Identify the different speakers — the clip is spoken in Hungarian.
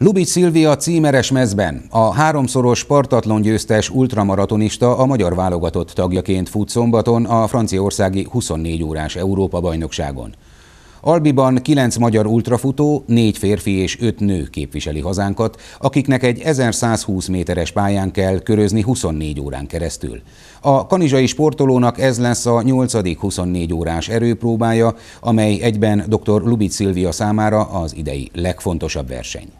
Speaker 1: Lubi Szilvia címeres mezben, a háromszoros partatlan győztes ultramaratonista a magyar válogatott tagjaként fut szombaton a franciaországi 24 órás Európa-bajnokságon. Albiban kilenc magyar ultrafutó, négy férfi és öt nő képviseli hazánkat, akiknek egy 1120 méteres pályán kell körözni 24 órán keresztül. A kanizsai sportolónak ez lesz a 8. 24 órás erőpróbája, amely egyben dr. Lubic Szilvia számára az idei legfontosabb verseny.